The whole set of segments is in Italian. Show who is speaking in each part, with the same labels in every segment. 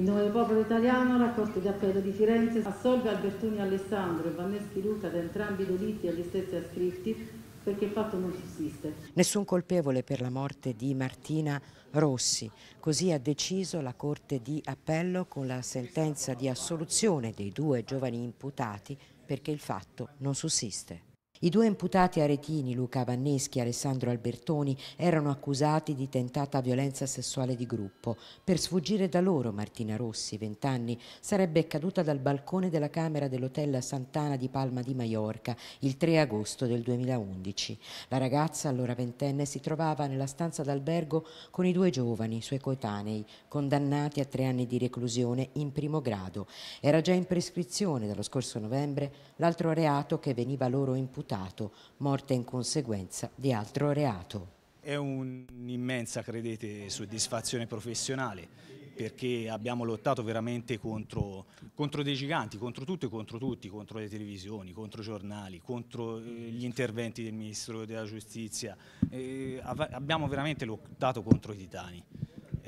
Speaker 1: In nome del popolo italiano, la Corte d'Appello di Firenze assolve Albertoni Alessandro e Vanneschi Luca da entrambi i delitti agli stessi ascritti perché il fatto non sussiste.
Speaker 2: Nessun colpevole per la morte di Martina Rossi, così ha deciso la Corte di Appello con la sentenza di assoluzione dei due giovani imputati perché il fatto non sussiste. I due imputati aretini, Luca Vanneschi e Alessandro Albertoni, erano accusati di tentata violenza sessuale di gruppo. Per sfuggire da loro, Martina Rossi, 20 anni, sarebbe caduta dal balcone della camera dell'hotel Santana di Palma di Maiorca il 3 agosto del 2011. La ragazza, allora ventenne, si trovava nella stanza d'albergo con i due giovani, suoi coetanei, condannati a tre anni di reclusione in primo grado. Era già in prescrizione dallo scorso novembre l'altro reato che veniva loro imputato imputato, morte in conseguenza di altro reato.
Speaker 3: È un'immensa, credete, soddisfazione professionale perché abbiamo lottato veramente contro, contro, dei giganti, contro tutto e contro tutti, contro le televisioni, contro i giornali, contro eh, gli interventi del Ministro della Giustizia. Eh, abbiamo veramente lottato contro i titani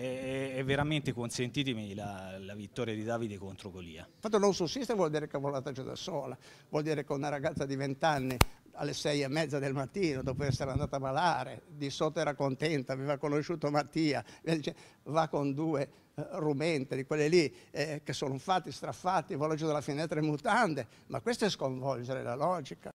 Speaker 3: è, e veramente consentitemi la, la, vittoria di Davide contro Golia.
Speaker 4: non sussiste vuol dire che cavolata giù da sola, vuol dire che una ragazza di 20 anni alle sei e mezza del mattino, dopo essere andata a ballare, di sotto era contenta, aveva conosciuto Mattia, dice, va con due eh, rumente di quelle lì eh, che sono fatti, straffati, vola giù dalla finestra in mutande, ma questo è sconvolgere la logica.